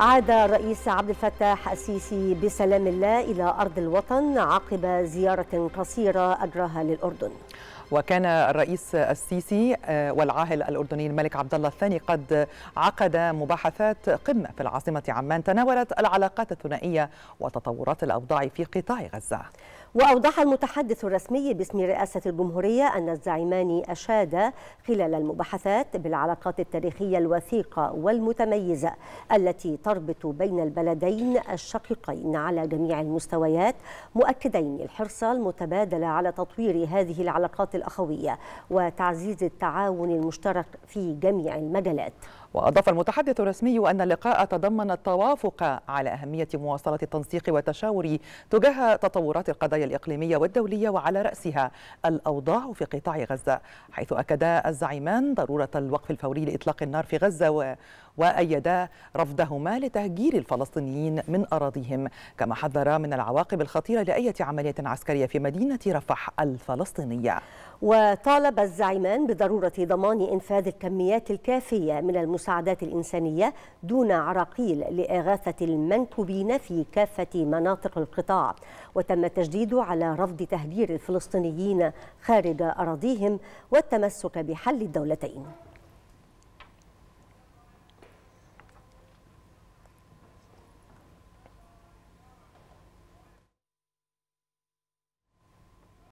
عاد الرئيس عبد الفتاح السيسي بسلام الله إلى أرض الوطن عقب زيارة قصيرة أجراها للأردن وكان الرئيس السيسي آه، والعاهل الاردني الملك عبد الله الثاني قد عقد مباحثات قمه في العاصمه عمان تناولت العلاقات الثنائيه وتطورات الاوضاع في قطاع غزه. وأوضح المتحدث الرسمي باسم رئاسة الجمهورية أن الزعيمان أشادا خلال المباحثات بالعلاقات التاريخية الوثيقة والمتميزة التي تربط بين البلدين الشقيقين على جميع المستويات مؤكدين الحرص المتبادل على تطوير هذه العلاقات الأخوية وتعزيز التعاون المشترك في جميع المجالات وأضاف المتحدث الرسمي أن اللقاء تضمن التوافق على أهمية مواصلة التنسيق والتشاور تجاه تطورات القضايا الإقليمية والدولية وعلى رأسها الأوضاع في قطاع غزة حيث أكد الزعيمان ضرورة الوقف الفوري لإطلاق النار في غزة وأيدا رفضهما لتهجير الفلسطينيين من أراضيهم كما حذر من العواقب الخطيرة لأية عملية عسكرية في مدينة رفح الفلسطينية وطالب الزعيمان بضرورة ضمان إنفاذ الكميات الكافية من المساعدات الإنسانية دون عراقيل لإغاثة المنكوبين في كافة مناطق القطاع وتم التجديد على رفض تهجير الفلسطينيين خارج أراضيهم والتمسك بحل الدولتين